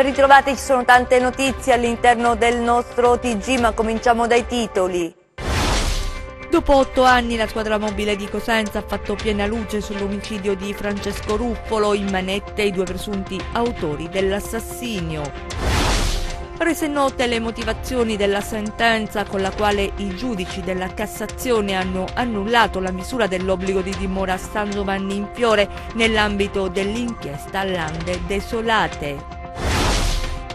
Ben ritrovati, ci sono tante notizie all'interno del nostro TG, ma cominciamo dai titoli. Dopo otto anni la squadra mobile di Cosenza ha fatto piena luce sull'omicidio di Francesco Ruffolo, in manette i due presunti autori dell'assassinio. Rese note le motivazioni della sentenza con la quale i giudici della Cassazione hanno annullato la misura dell'obbligo di dimora a San Giovanni in Fiore nell'ambito dell'inchiesta Lande Desolate.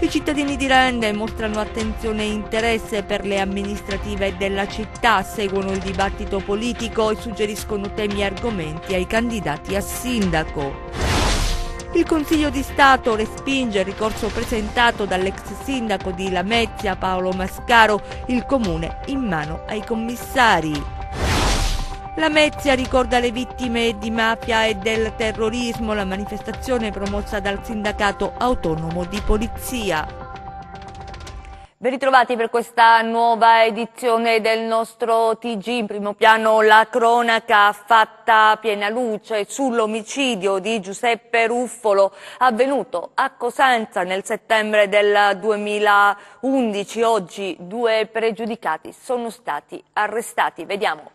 I cittadini di Rende mostrano attenzione e interesse per le amministrative della città, seguono il dibattito politico e suggeriscono temi e argomenti ai candidati a sindaco. Il Consiglio di Stato respinge il ricorso presentato dall'ex sindaco di Lamezia Paolo Mascaro, il comune in mano ai commissari. La Mezia ricorda le vittime di mafia e del terrorismo, la manifestazione promossa dal sindacato autonomo di polizia. Ben ritrovati per questa nuova edizione del nostro TG. In primo piano la cronaca fatta piena luce sull'omicidio di Giuseppe Ruffolo avvenuto a Cosenza nel settembre del 2011. Oggi due pregiudicati sono stati arrestati. Vediamo.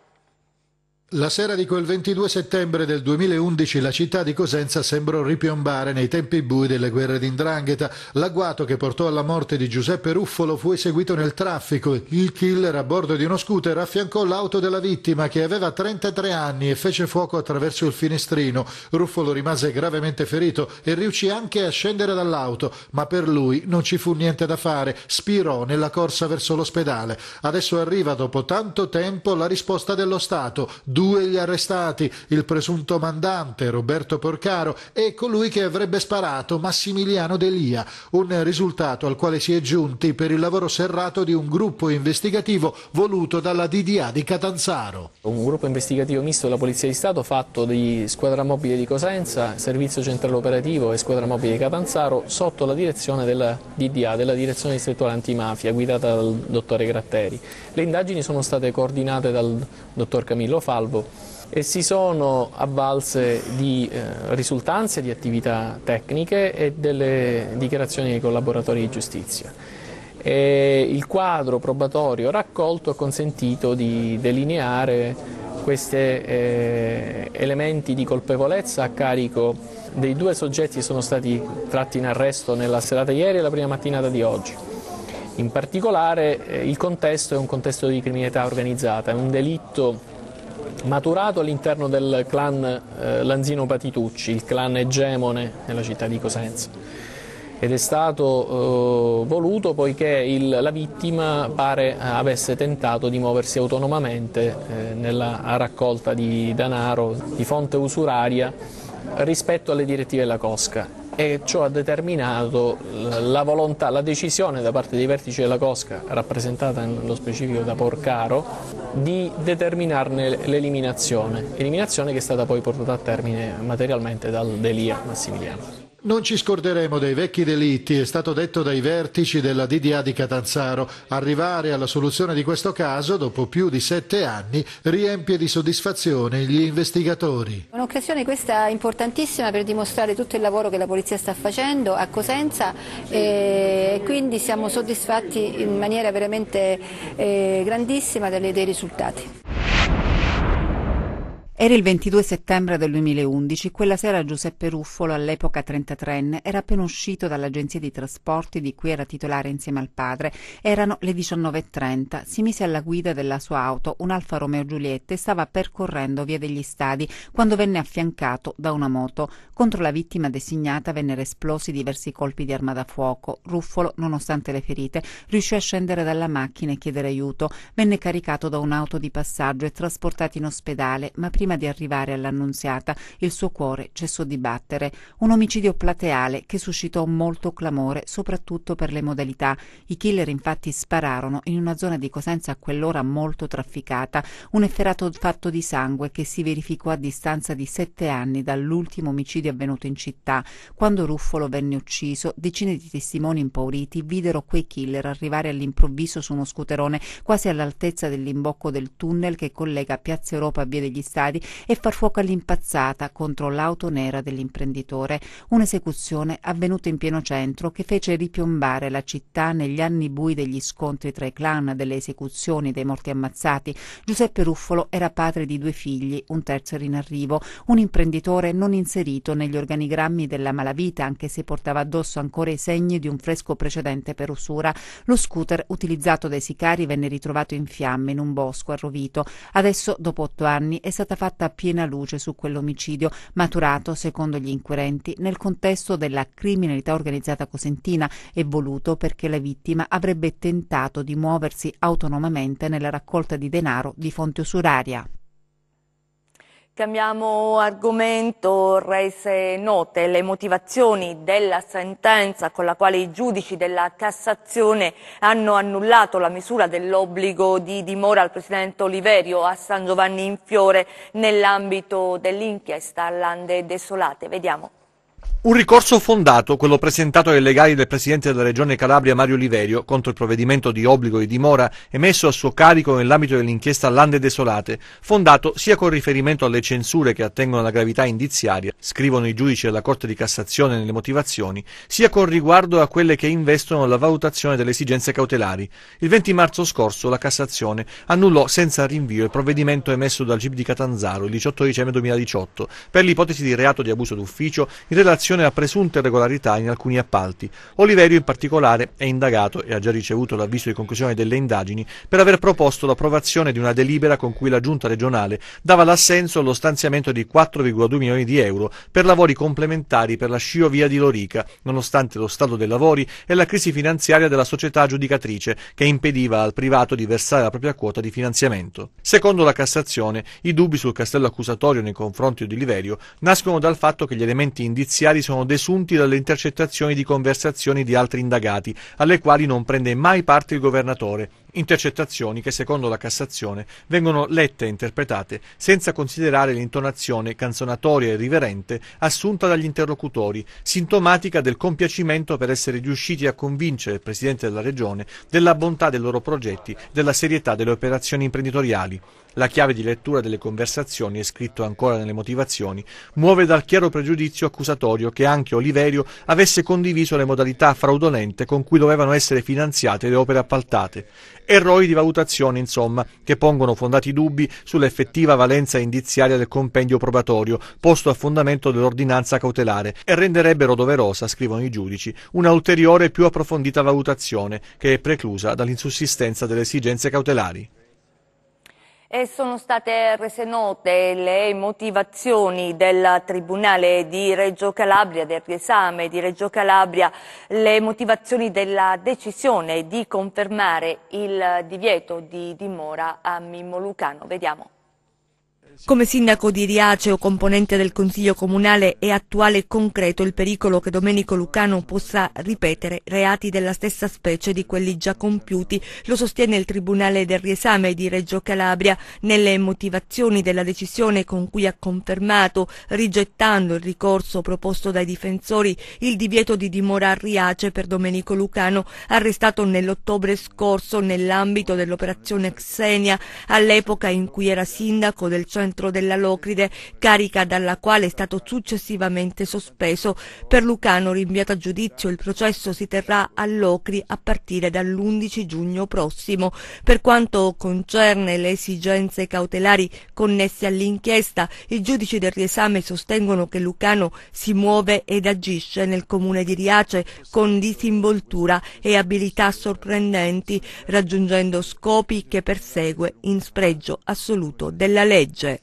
La sera di quel 22 settembre del 2011 la città di Cosenza sembrò ripiombare nei tempi bui delle guerre d'indrangheta. L'agguato che portò alla morte di Giuseppe Ruffolo fu eseguito nel traffico. Il killer a bordo di uno scooter affiancò l'auto della vittima che aveva 33 anni e fece fuoco attraverso il finestrino. Ruffolo rimase gravemente ferito e riuscì anche a scendere dall'auto, ma per lui non ci fu niente da fare. Spirò nella corsa verso l'ospedale. Adesso arriva dopo tanto tempo la risposta dello Stato due gli arrestati, il presunto mandante Roberto Porcaro e colui che avrebbe sparato Massimiliano Delia, un risultato al quale si è giunti per il lavoro serrato di un gruppo investigativo voluto dalla DDA di Catanzaro. Un gruppo investigativo misto della Polizia di Stato fatto di squadra mobile di Cosenza, servizio centrale operativo e squadra mobile di Catanzaro sotto la direzione della DDA, della direzione distrettuale antimafia guidata dal dottore Gratteri. Le indagini sono state coordinate dal dottor Camillo Falvo e si sono avvalse di eh, risultanze di attività tecniche e delle dichiarazioni dei collaboratori di giustizia. E il quadro probatorio raccolto ha consentito di delineare questi eh, elementi di colpevolezza a carico dei due soggetti che sono stati tratti in arresto nella serata ieri e la prima mattinata di oggi. In particolare eh, il contesto è un contesto di criminalità organizzata, è un delitto maturato all'interno del clan eh, Lanzino Patitucci, il clan egemone nella città di Cosenza ed è stato eh, voluto poiché il, la vittima pare avesse tentato di muoversi autonomamente eh, nella raccolta di denaro di fonte usuraria rispetto alle direttive della Cosca e ciò ha determinato la, volontà, la decisione da parte dei vertici della Cosca, rappresentata nello specifico da Porcaro, di determinarne l'eliminazione, eliminazione che è stata poi portata a termine materialmente dal Delia Massimiliano. Non ci scorderemo dei vecchi delitti, è stato detto dai vertici della DDA di Catanzaro. Arrivare alla soluzione di questo caso, dopo più di sette anni, riempie di soddisfazione gli investigatori. Un'occasione questa importantissima per dimostrare tutto il lavoro che la Polizia sta facendo a Cosenza e quindi siamo soddisfatti in maniera veramente eh, grandissima dei risultati. Era il 22 settembre del 2011, quella sera Giuseppe Ruffolo, all'epoca 33enne, era appena uscito dall'agenzia di trasporti di cui era titolare insieme al padre. Erano le 19.30, si mise alla guida della sua auto, un Alfa Romeo Giulietta, e stava percorrendo via degli stadi quando venne affiancato da una moto. Contro la vittima designata vennero esplosi diversi colpi di arma da fuoco. Ruffolo, nonostante le ferite, riuscì a scendere dalla macchina e chiedere aiuto. Venne caricato da un'auto di passaggio e trasportato in ospedale, ma prima prima di arrivare all'annunziata il suo cuore cessò di battere, un omicidio plateale che suscitò molto clamore soprattutto per le modalità. I killer infatti spararono in una zona di Cosenza a quell'ora molto trafficata, un efferato fatto di sangue che si verificò a distanza di sette anni dall'ultimo omicidio avvenuto in città. Quando Ruffolo venne ucciso, decine di testimoni impauriti videro quei killer arrivare all'improvviso su uno scuterone quasi all'altezza dell'imbocco del tunnel che collega Piazza Europa a Via degli Stadi coltelli e far fuoco all'impazzata contro l'auto nera dell'imprenditore, un'esecuzione avvenuta in pieno centro che fece ripiombare la città negli anni bui degli scontri tra i clan, delle esecuzioni, dei morti ammazzati. Giuseppe Ruffolo era padre di due figli, un terzo era in arrivo, un imprenditore non inserito negli organigrammi della malavita, anche se portava addosso ancora i segni di un fresco precedente per usura. Lo scooter utilizzato dai sicari venne ritrovato in fiamme in un bosco a Rovito. Adesso, dopo otto anni, è stata fatta fatta piena luce su quell'omicidio, maturato, secondo gli inquirenti, nel contesto della criminalità organizzata cosentina e voluto perché la vittima avrebbe tentato di muoversi autonomamente nella raccolta di denaro di fonte usuraria. Cambiamo argomento, rese note le motivazioni della sentenza con la quale i giudici della Cassazione hanno annullato la misura dell'obbligo di dimora al Presidente Oliverio a San Giovanni in Fiore nell'ambito dell'inchiesta Lande Desolate. Vediamo. Un ricorso fondato, quello presentato ai legali del Presidente della Regione Calabria Mario Liverio contro il provvedimento di obbligo di dimora emesso a suo carico nell'ambito dell'inchiesta Lande Desolate, fondato sia con riferimento alle censure che attengono alla gravità indiziaria, scrivono i giudici della Corte di Cassazione nelle motivazioni, sia con riguardo a quelle che investono la valutazione delle esigenze cautelari. Il 20 marzo scorso la Cassazione annullò senza rinvio il provvedimento emesso dal GIP di Catanzaro il 18 dicembre 2018 per l'ipotesi di reato di abuso d'ufficio in relazione attenzione a presunte irregolarità in alcuni appalti. Oliverio in particolare è indagato e ha già ricevuto l'avviso di conclusione delle indagini per aver proposto l'approvazione di una delibera con cui la Giunta regionale dava l'assenso allo stanziamento di 4,2 milioni di euro per lavori complementari per la sciovia di Lorica, nonostante lo stato dei lavori e la crisi finanziaria della società giudicatrice che impediva al privato di versare la propria quota di finanziamento. Secondo la Cassazione, i dubbi sul castello accusatorio nei confronti di Oliverio nascono dal fatto che gli elementi indiziari giudiziari sono desunti dalle intercettazioni di conversazioni di altri indagati, alle quali non prende mai parte il governatore, intercettazioni che secondo la Cassazione vengono lette e interpretate senza considerare l'intonazione canzonatoria e riverente assunta dagli interlocutori, sintomatica del compiacimento per essere riusciti a convincere il Presidente della Regione della bontà dei loro progetti, della serietà delle operazioni imprenditoriali. La chiave di lettura delle conversazioni, è scritto ancora nelle motivazioni, muove dal chiaro pregiudizio accusatorio che anche Oliverio avesse condiviso le modalità fraudolente con cui dovevano essere finanziate le opere appaltate. Errori di valutazione, insomma, che pongono fondati dubbi sull'effettiva valenza indiziaria del compendio probatorio posto a fondamento dell'ordinanza cautelare e renderebbero doverosa, scrivono i giudici, una ulteriore e più approfondita valutazione che è preclusa dall'insussistenza delle esigenze cautelari. E sono state rese note le motivazioni del Tribunale di Reggio Calabria, del riesame di Reggio Calabria, le motivazioni della decisione di confermare il divieto di dimora a Mimmo Lucano. Vediamo. Come sindaco di Riace o componente del Consiglio Comunale, è attuale e concreto il pericolo che Domenico Lucano possa ripetere reati della stessa specie di quelli già compiuti. Lo sostiene il Tribunale del Riesame di Reggio Calabria nelle motivazioni della decisione con cui ha confermato, rigettando il ricorso proposto dai difensori, il divieto di dimora a Riace per Domenico Lucano, arrestato nell'ottobre scorso nell'ambito dell'operazione Xenia, all'epoca in cui era sindaco del centro cilantro dell'Alocride, carica dalla quale è stato successivamente sospeso. Per Lucano rinviato a giudizio, il processo si terrà a Locri a partire dall'11 giugno prossimo. Per quanto concerne le esigenze cautelari connesse all'inchiesta, i giudici del riesame sostengono che Lucano si muove ed agisce nel comune di Riace con disinvoltura e abilità sorprendenti, raggiungendo scopi che persegue in spregio assoluto della legge.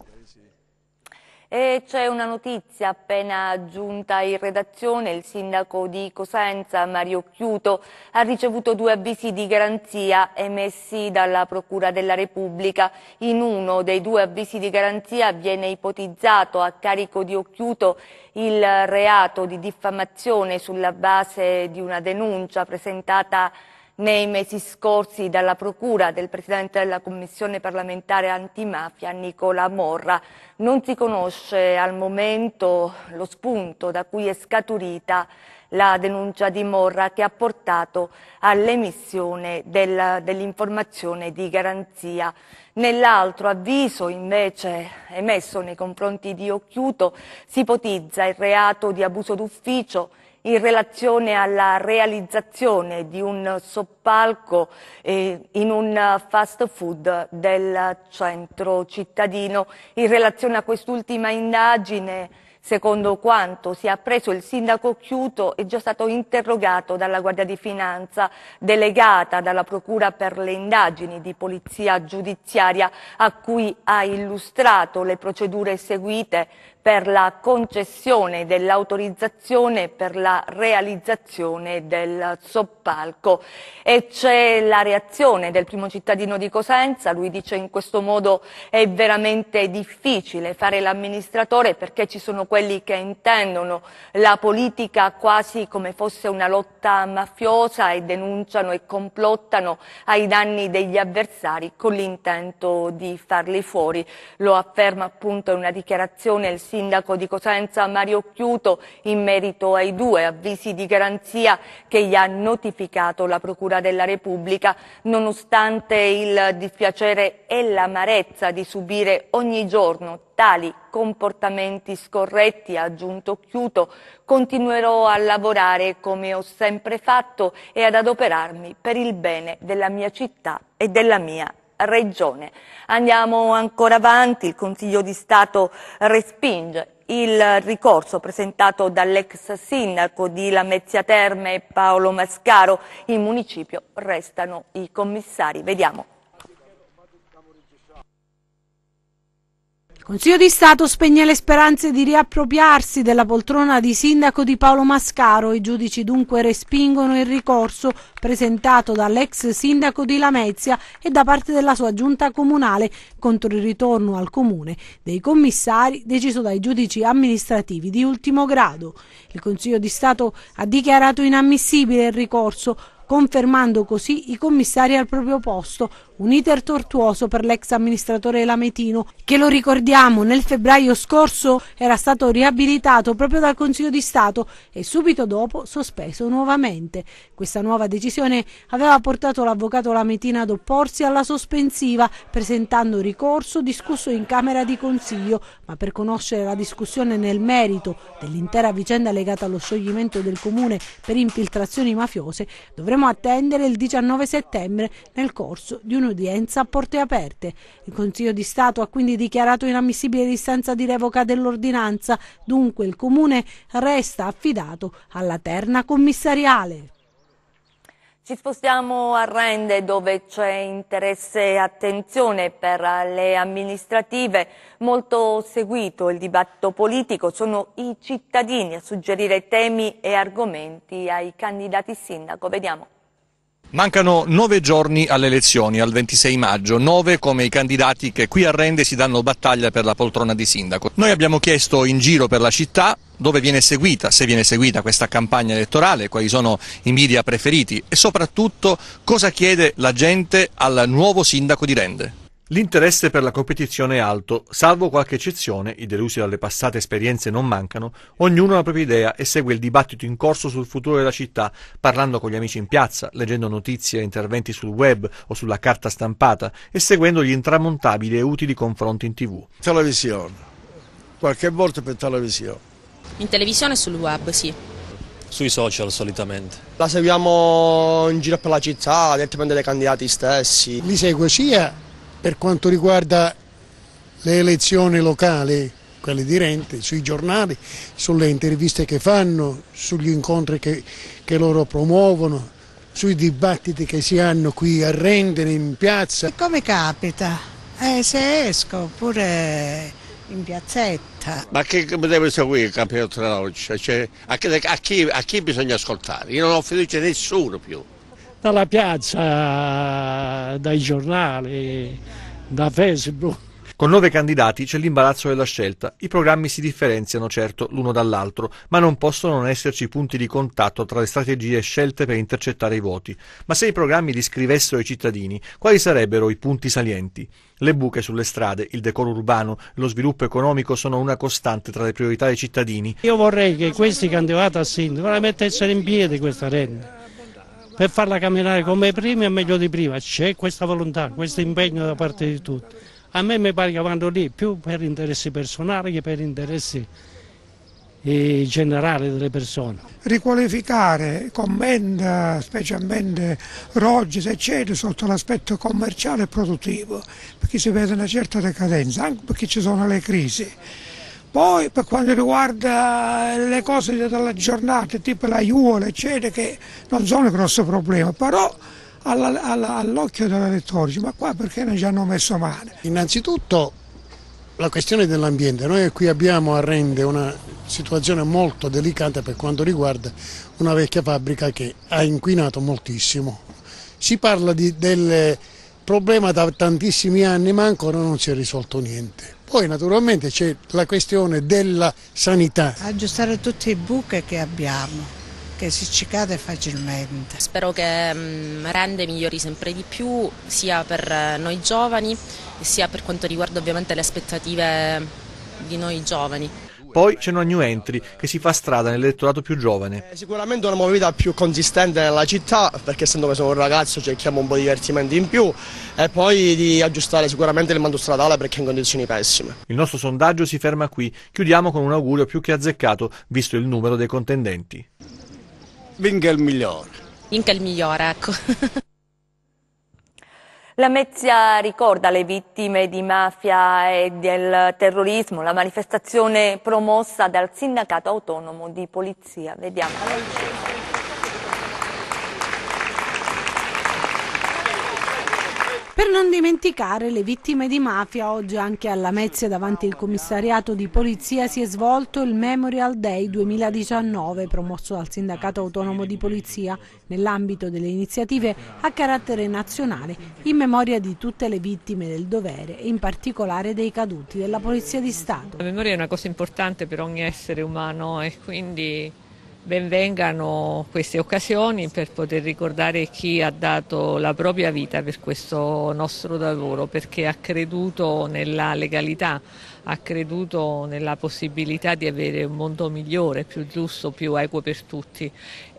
E c'è una notizia appena giunta in redazione, il sindaco di Cosenza Mario Chiuto ha ricevuto due avvisi di garanzia emessi dalla Procura della Repubblica. In uno dei due avvisi di garanzia viene ipotizzato a carico di Occhiuto il reato di diffamazione sulla base di una denuncia presentata nei mesi scorsi dalla Procura del Presidente della Commissione parlamentare antimafia Nicola Morra. Non si conosce al momento lo spunto da cui è scaturita la denuncia di Morra che ha portato all'emissione dell'informazione di garanzia. Nell'altro avviso invece emesso nei confronti di Occhiuto si ipotizza il reato di abuso d'ufficio in relazione alla realizzazione di un soppalco eh, in un eh, fast food del centro cittadino. In relazione a quest'ultima indagine, Secondo quanto si è appreso, il sindaco Chiuto è già stato interrogato dalla Guardia di Finanza, delegata dalla Procura per le indagini di polizia giudiziaria, a cui ha illustrato le procedure seguite per la concessione dell'autorizzazione per la realizzazione del soppalco e c'è la reazione del primo cittadino di Cosenza, lui dice in questo modo è veramente difficile fare l'amministratore perché ci sono quelli che intendono la politica quasi come fosse una lotta mafiosa e denunciano e complottano ai danni degli avversari con l'intento di farli fuori, lo afferma appunto in una dichiarazione il sindaco di Cosenza Mario Chiuto in merito ai due avvisi di garanzia che gli ha notificato la Procura della Repubblica, nonostante il dispiacere e l'amarezza di subire ogni giorno tali comportamenti scorretti, ha aggiunto Chiuto, continuerò a lavorare come ho sempre fatto e ad adoperarmi per il bene della mia città e della mia regione. Andiamo ancora avanti, il Consiglio di Stato respinge il ricorso presentato dall'ex sindaco di Lamezia Terme Paolo Mascaro. In municipio restano i commissari. Vediamo. Consiglio di Stato spegne le speranze di riappropriarsi della poltrona di sindaco di Paolo Mascaro. I giudici dunque respingono il ricorso presentato dall'ex sindaco di Lamezia e da parte della sua giunta comunale contro il ritorno al comune dei commissari deciso dai giudici amministrativi di ultimo grado. Il Consiglio di Stato ha dichiarato inammissibile il ricorso confermando così i commissari al proprio posto, un iter tortuoso per l'ex amministratore Lametino, che lo ricordiamo nel febbraio scorso era stato riabilitato proprio dal Consiglio di Stato e subito dopo sospeso nuovamente. Questa nuova decisione aveva portato l'avvocato Lametino ad opporsi alla sospensiva, presentando ricorso discusso in Camera di Consiglio, ma per conoscere la discussione nel merito dell'intera vicenda legata allo scioglimento del Comune per infiltrazioni mafiose, dovremo attendere il 19 settembre nel corso di un udienza a porte aperte. Il Consiglio di Stato ha quindi dichiarato inammissibile l'istanza di revoca dell'ordinanza, dunque il Comune resta affidato alla terna commissariale. Ci spostiamo a Rende dove c'è interesse e attenzione per le amministrative. Molto seguito il dibattito politico, sono i cittadini a suggerire temi e argomenti ai candidati sindaco. Vediamo. Mancano nove giorni alle elezioni, al 26 maggio, nove come i candidati che qui a Rende si danno battaglia per la poltrona di sindaco. Noi abbiamo chiesto in giro per la città dove viene seguita, se viene seguita questa campagna elettorale, quali sono i media preferiti e soprattutto cosa chiede la gente al nuovo sindaco di Rende. L'interesse per la competizione è alto, salvo qualche eccezione, i delusi dalle passate esperienze non mancano, ognuno ha la propria idea e segue il dibattito in corso sul futuro della città, parlando con gli amici in piazza, leggendo notizie e interventi sul web o sulla carta stampata e seguendo gli intramontabili e utili confronti in tv. Televisione, qualche volta per televisione. In televisione e sul web, sì. Sui social solitamente. La seguiamo in giro per la città, direttamente dai candidati stessi. Li segue sia per quanto riguarda le elezioni locali, quelle di Rente, sui giornali, sulle interviste che fanno, sugli incontri che, che loro promuovono, sui dibattiti che si hanno qui a Rente, in piazza. E come capita? Eh, se esco oppure in piazzetta. Ma che deve seguire il campionato della Loggia? Cioè, a, a, a, chi, bisogna ascoltare? Io non ho fiducia in nessuno più dalla piazza, dai giornali, da Facebook. Con nove candidati c'è l'imbarazzo della scelta. I programmi si differenziano certo l'uno dall'altro, ma non possono non esserci punti di contatto tra le strategie scelte per intercettare i voti. Ma se i programmi descrivessero i cittadini, quali sarebbero i punti salienti? Le buche sulle strade, il decoro urbano, lo sviluppo economico sono una costante tra le priorità dei cittadini. Io vorrei che questi candidati a sindaco la mettessero in piedi questa renda per farla camminare come prima e meglio di prima. C'è questa volontà, questo impegno da parte di tutti. A me mi pare che vanno lì più per interessi personali che per interessi eh, generali delle persone. Riqualificare commenda, specialmente Rogis eccetera, sotto l'aspetto commerciale e produttivo, perché si vede una certa decadenza, anche perché ci sono le crisi. Poi per quanto riguarda le cose della giornata, tipo la Juola, eccetera, che non sono un grosso problema, però all'occhio dell'elettore dice ma qua perché non ci hanno messo male? Innanzitutto la questione dell'ambiente, noi qui abbiamo a Rende una situazione molto delicata per quanto riguarda una vecchia fabbrica che ha inquinato moltissimo. Si parla di, del problema da tantissimi anni ma ancora non si è risolto niente. Poi naturalmente c'è la questione della sanità. Aggiustare tutti i buche che abbiamo che si ci facilmente. Spero che mh, mm, rende migliori sempre di più sia per eh, noi giovani sia per quanto riguarda ovviamente le aspettative di noi giovani. Poi c'è una new entry che si fa strada nell'elettorato più giovane. Eh, sicuramente una mobilità più consistente nella città, perché essendo che sono un ragazzo cerchiamo un po' di divertimento in più e poi di aggiustare sicuramente il mando stradale perché è in condizioni pessime. Il nostro sondaggio si ferma qui. Chiudiamo con un augurio più che azzeccato, visto il numero dei contendenti. Vinca il migliore. Vinca il migliore, ecco. La Mezia ricorda le vittime di mafia e del terrorismo, la manifestazione promossa dal sindacato autonomo di polizia. Vediamo. Per non dimenticare le vittime di mafia, oggi anche alla Mezia davanti al commissariato di polizia si è svolto il Memorial Day 2019 promosso dal Sindacato Autonomo di Polizia nell'ambito delle iniziative a carattere nazionale in memoria di tutte le vittime del dovere e in particolare dei caduti della Polizia di Stato. La memoria è una cosa importante per ogni essere umano e quindi benvengano queste occasioni per poter ricordare chi ha dato la propria vita per questo nostro lavoro, perché ha creduto nella legalità, ha creduto nella possibilità di avere un mondo migliore, più giusto, più equo per tutti.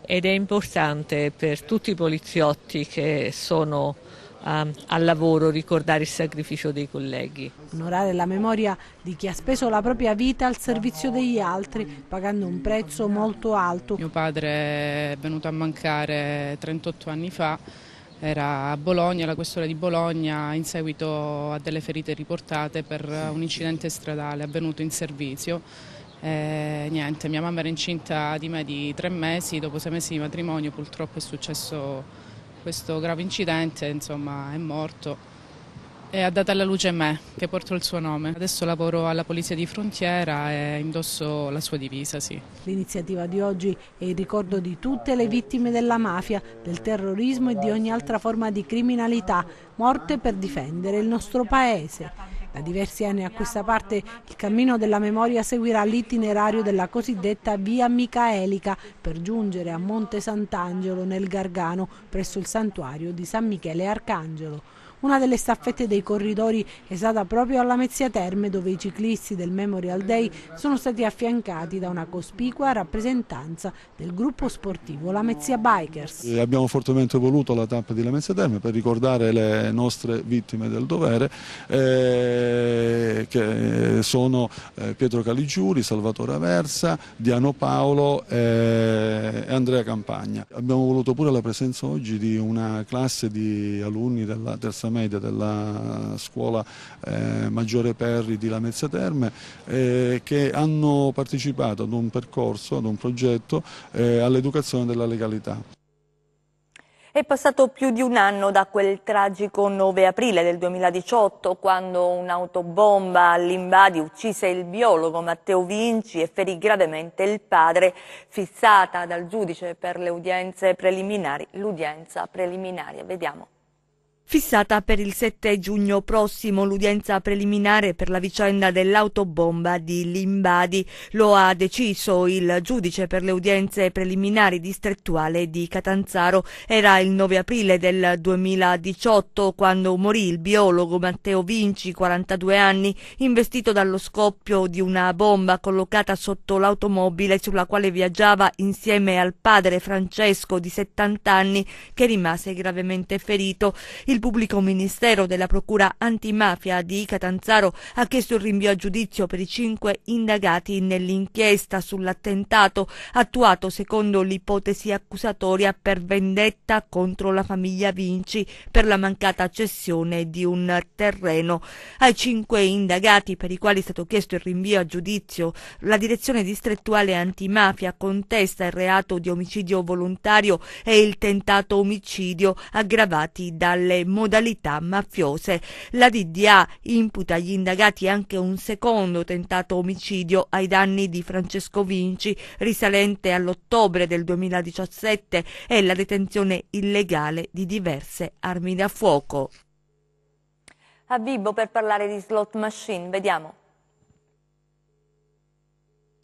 Ed è importante per tutti i poliziotti che sono al lavoro, ricordare il sacrificio dei colleghi. Onorare la memoria di chi ha speso la propria vita al servizio degli altri, pagando un prezzo molto alto. Mio padre è venuto a mancare 38 anni fa era a Bologna, la questura di Bologna, in seguito a delle ferite riportate per un incidente stradale avvenuto in servizio. E, niente, mia mamma era incinta di me di tre mesi, dopo sei mesi di matrimonio purtroppo è successo questo grave incidente, insomma, è morto e ha dato alla luce me, che porto il suo nome. Adesso lavoro alla Polizia di Frontiera e indosso la sua divisa, sì. L'iniziativa di oggi è il ricordo di tutte le vittime della mafia, del terrorismo e di ogni altra forma di criminalità, morte per difendere il nostro paese. Da diversi anni a questa parte il cammino della memoria seguirà l'itinerario della cosiddetta Via Micaelica per giungere a Monte Sant'Angelo nel Gargano presso il santuario di San Michele Arcangelo. Una delle staffette dei corridori è stata proprio alla Mezzia Terme dove i ciclisti del Memorial Day sono stati affiancati da una cospicua rappresentanza del gruppo sportivo La Mezzia Bikers. Abbiamo fortemente voluto la tappa di La Mezzia Terme per ricordare le nostre vittime del dovere eh, che sono eh, Pietro Caligiuri, Salvatore Aversa, Diano Paolo eh, e Andrea Campagna. Abbiamo voluto pure la presenza oggi di una classe di alunni della terza terza media della scuola eh, Maggiore Perri di Lamezia Terme eh, che hanno partecipato ad un percorso, ad un progetto eh, all'educazione della legalità. È passato più di un anno da quel tragico 9 aprile del 2018 quando un'autobomba all'Imbadi uccise il biologo Matteo Vinci e ferì gravemente il padre, fissata dal giudice per le udienze preliminari, l'udienza preliminare. Vediamo fissata per il 7 giugno prossimo l'udienza preliminare per la vicenda dell'autobomba di Limbadi. Lo ha deciso il giudice per le udienze preliminari distrettuale di Catanzaro. Era il 9 aprile del 2018 quando morì il biologo Matteo Vinci, 42 anni, investito dallo scoppio di una bomba collocata sotto l'automobile sulla quale viaggiava insieme al padre Francesco di 70 anni che rimase gravemente ferito. Il il pubblico ministero della Procura antimafia di Catanzaro ha chiesto il rinvio a giudizio per i cinque indagati nell'inchiesta sull'attentato attuato secondo l'ipotesi accusatoria per vendetta contro la famiglia Vinci per la mancata cessione di un terreno. Ai cinque indagati per i quali è stato chiesto il rinvio a giudizio, la direzione distrettuale antimafia contesta il reato di omicidio volontario e il tentato omicidio aggravati dalle modalità mafiose. La DDA imputa agli indagati anche un secondo tentato omicidio ai danni di Francesco Vinci, risalente all'ottobre del 2017, e la detenzione illegale di diverse armi da fuoco. A Vibo per parlare di slot machine, vediamo.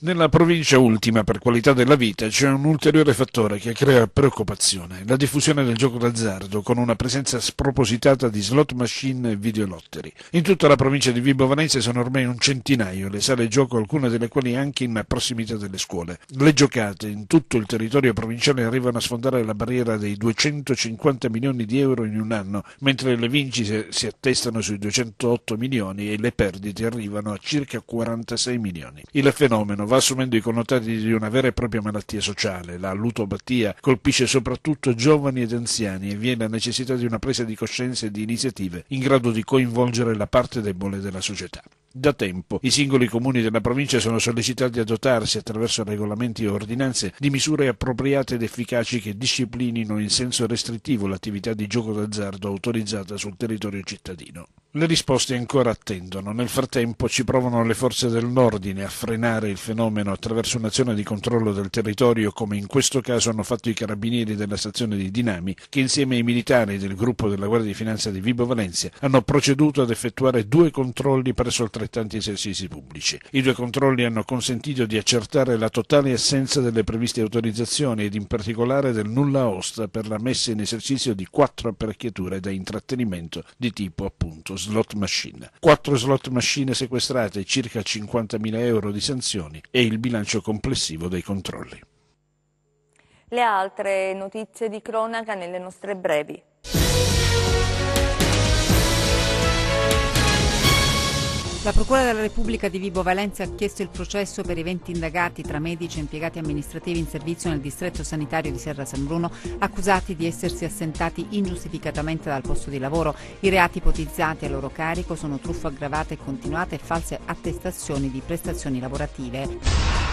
Nella provincia ultima per qualità della vita c'è un ulteriore fattore che crea preoccupazione, la diffusione del gioco d'azzardo con una presenza spropositata di slot machine e videolotteri. In tutta la provincia di Vibo Valenze sono ormai un centinaio le sale gioco, alcune delle quali anche in prossimità delle scuole. Le giocate in tutto il territorio provinciale arrivano a sfondare la barriera dei 250 milioni di euro in un anno, mentre le vincite si attestano sui 208 milioni e le perdite arrivano a circa 46 milioni. Il fenomeno va va assumendo i connotati di una vera e propria malattia sociale. La lutopatia colpisce soprattutto giovani ed anziani e vi è la necessità di una presa di coscienza e di iniziative in grado di coinvolgere la parte debole della società da tempo. I singoli comuni della provincia sono sollecitati a dotarsi attraverso regolamenti e ordinanze di misure appropriate ed efficaci che disciplinino in senso restrittivo l'attività di gioco d'azzardo autorizzata sul territorio cittadino. Le risposte ancora attendono. Nel frattempo ci provano le forze dell'ordine a frenare il fenomeno attraverso un'azione di controllo del territorio, come in questo caso hanno fatto i carabinieri della stazione di Dinami, che insieme ai militari del gruppo della Guardia di Finanza di Vibo Valencia hanno proceduto ad effettuare due controlli presso il altrettanti esercizi pubblici. I due controlli hanno consentito di accertare la totale assenza delle previste autorizzazioni ed in particolare del nulla osta per la messa in esercizio di quattro apparecchiature da intrattenimento di tipo appunto slot machine. Quattro slot machine sequestrate, circa 50.000 euro di sanzioni e il bilancio complessivo dei controlli. Le altre notizie di cronaca nelle nostre brevi. La Procura della Repubblica di Vibo Valencia ha chiesto il processo per i 20 indagati tra medici e impiegati amministrativi in servizio nel distretto sanitario di Serra San Bruno, accusati di essersi assentati ingiustificatamente dal posto di lavoro. I reati ipotizzati a loro carico sono truffa aggravata e continuata e false attestazioni di prestazioni lavorative.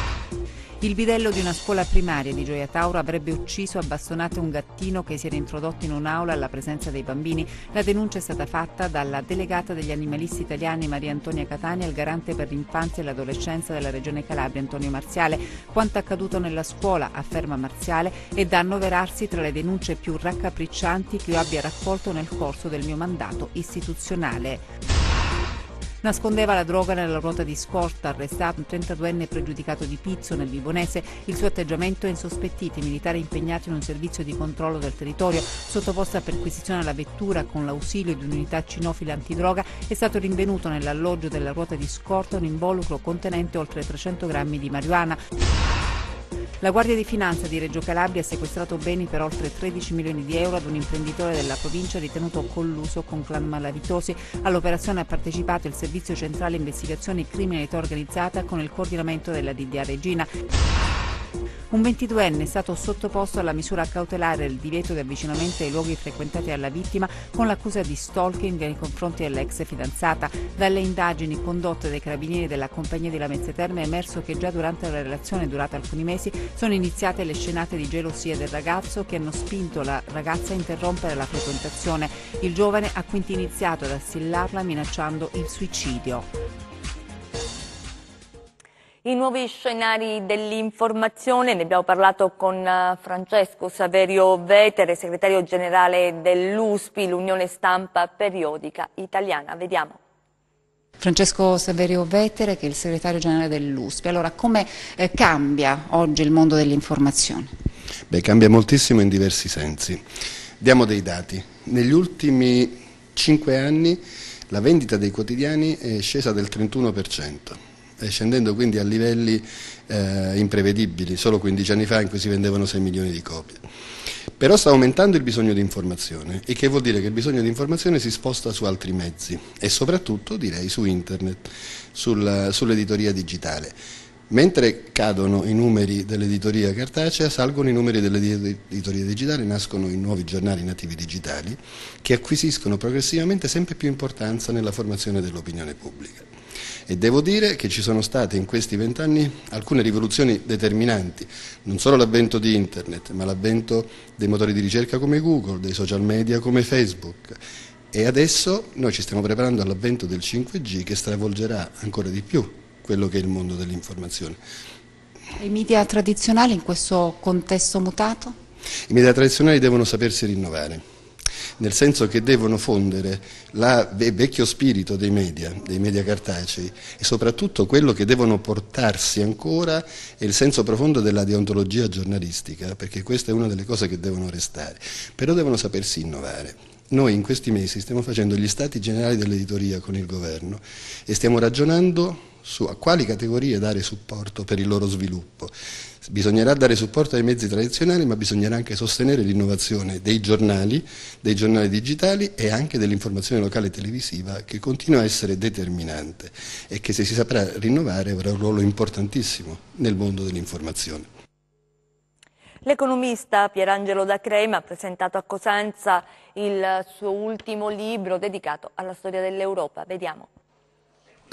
Il bidello di una scuola primaria di Gioia Tauro avrebbe ucciso a bastonate un gattino che si era introdotto in un'aula alla presenza dei bambini. La denuncia è stata fatta dalla delegata degli animalisti italiani Maria Antonia Catania al garante per l'infanzia e l'adolescenza della Regione Calabria Antonio Marziale. Quanto accaduto nella scuola, afferma Marziale, è da annoverarsi tra le denunce più raccapriccianti che io abbia raccolto nel corso del mio mandato istituzionale. Nascondeva la droga nella ruota di scorta, arrestato un 32enne pregiudicato di Pizzo nel Vibonese. Il suo atteggiamento è insospettito. I militari impegnati in un servizio di controllo del territorio, sottoposto a perquisizione alla vettura con l'ausilio di un'unità cinofila antidroga, è stato rinvenuto nell'alloggio della ruota di scorta un involucro contenente oltre 300 grammi di marijuana. La Guardia di Finanza di Reggio Calabria ha sequestrato beni per oltre 13 milioni di euro ad un imprenditore della provincia ritenuto colluso con clan malavitosi. All'operazione ha partecipato il Servizio Centrale Investigazioni Criminalità Organizzata con il coordinamento della DDA Regina. Un 22enne è stato sottoposto alla misura cautelare del divieto di avvicinamento ai luoghi frequentati dalla vittima con l'accusa di stalking nei confronti dell'ex fidanzata. Dalle indagini condotte dai carabinieri della compagnia di Lamezia Terme è emerso che già durante la relazione durata alcuni mesi sono iniziate le scenate di gelosia del ragazzo che hanno spinto la ragazza a interrompere la frequentazione. Il giovane ha quindi iniziato ad assillarla minacciando il suicidio. I nuovi scenari dell'informazione, ne abbiamo parlato con eh, Francesco Saverio Vetere, segretario generale dell'USPI, l'Unione Stampa Periodica Italiana. Vediamo. Francesco Saverio Vetere, che è il segretario generale dell'USPI. Allora, come eh, cambia oggi il mondo dell'informazione? Beh, cambia moltissimo in diversi sensi. Diamo dei dati. Negli ultimi cinque anni la vendita dei quotidiani è scesa del 31%. Eh, scendendo quindi a livelli eh, imprevedibili, solo 15 anni fa in cui si vendevano 6 milioni di copie. Però sta aumentando il bisogno di informazione, il che vuol dire che il bisogno di informazione si sposta su altri mezzi e soprattutto direi su internet, sul, sull'editoria digitale. Mentre cadono i numeri dell'editoria cartacea, salgono i numeri dell'editoria digitale, nascono i nuovi giornali nativi digitali che acquisiscono progressivamente sempre più importanza nella formazione dell'opinione pubblica e devo dire che ci sono state in questi vent'anni alcune rivoluzioni determinanti, non solo l'avvento di internet, ma l'avvento dei motori di ricerca come Google, dei social media come Facebook. E adesso noi ci stiamo preparando all'avvento del 5G che stravolgerà ancora di più quello che è il mondo dell'informazione. I media tradizionali in questo contesto mutato? I media tradizionali devono sapersi rinnovare nel senso che devono fondere il vecchio spirito dei media, dei media cartacei e soprattutto quello che devono portarsi ancora è il senso profondo della deontologia giornalistica, perché questa è una delle cose che devono restare, però devono sapersi innovare. Noi in questi mesi stiamo facendo gli stati generali dell'editoria con il governo e stiamo ragionando su a quali categorie dare supporto per il loro sviluppo. Bisognerà dare supporto ai mezzi tradizionali ma bisognerà anche sostenere l'innovazione dei giornali, dei giornali digitali e anche dell'informazione locale televisiva che continua a essere determinante e che se si saprà rinnovare avrà un ruolo importantissimo nel mondo dell'informazione. L'economista Pierangelo da Crema ha presentato a Cosenza il suo ultimo libro dedicato alla storia dell'Europa. Vediamo.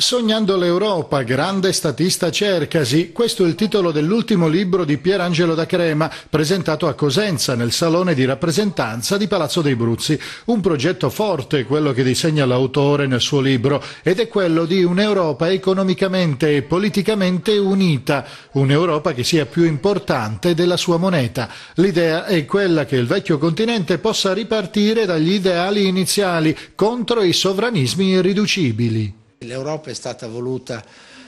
Sognando l'Europa, grande statista cercasi, questo è il titolo dell'ultimo libro di Pierangelo da Crema, presentato a Cosenza nel Salone di Rappresentanza di Palazzo dei Bruzzi. Un progetto forte, quello che disegna l'autore nel suo libro, ed è quello di un'Europa economicamente e politicamente unita, un'Europa che sia più importante della sua moneta. L'idea è quella che il vecchio continente possa ripartire dagli ideali iniziali contro i sovranismi irriducibili. L'Europa è stata voluta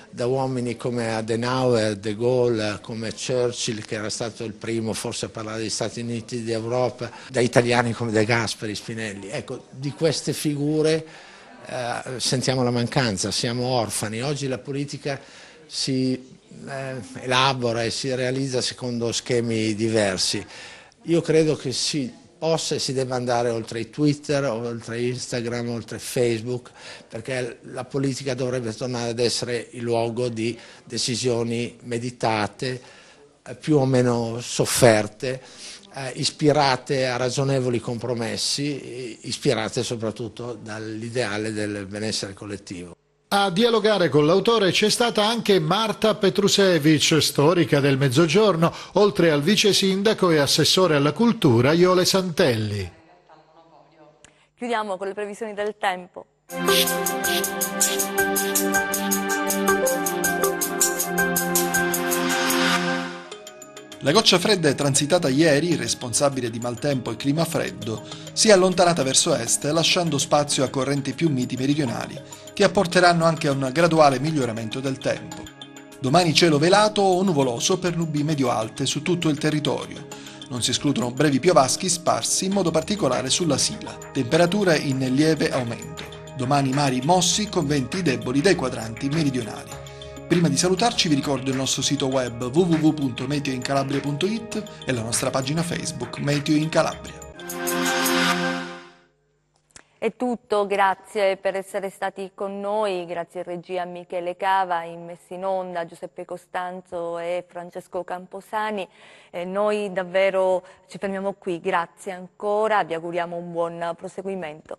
da uomini come Adenauer, De Gaulle, come Churchill, che era stato il primo forse a parlare degli Stati Uniti d'Europa, da italiani come De Gasperi, Spinelli. Ecco, di queste figure eh, sentiamo la mancanza, siamo orfani. Oggi la politica si eh, elabora e si realizza secondo schemi diversi. Io credo che sì, o se si deve andare oltre Twitter, oltre Instagram, oltre Facebook, perché la politica dovrebbe tornare ad essere il luogo di decisioni meditate, eh, più o meno sofferte, eh, ispirate a ragionevoli compromessi, eh, ispirate soprattutto dall'ideale del benessere collettivo. A dialogare con l'autore c'è stata anche Marta Petrusevic, storica del Mezzogiorno, oltre al vice sindaco e assessore alla cultura Iole Santelli. Chiudiamo con le previsioni del tempo. La goccia fredda transitata ieri, responsabile di maltempo e clima freddo, si è allontanata verso est, lasciando spazio a correnti più miti meridionali, che apporteranno anche a un graduale miglioramento del tempo. Domani cielo velato o nuvoloso per nubi medio-alte su tutto il territorio. Non si escludono brevi piovaschi sparsi, in modo particolare sulla Sila. Temperature in lieve aumento. Domani mari mossi con venti deboli dai quadranti meridionali. Prima di salutarci vi ricordo il nostro sito web www.meteoincalabria.it e la nostra pagina Facebook Meteo in Calabria. È tutto, grazie per essere stati con noi, grazie regia Michele Cava, in Messi in onda Giuseppe Costanzo e Francesco Camposani. Eh, noi davvero ci fermiamo qui, grazie ancora, vi auguriamo un buon proseguimento.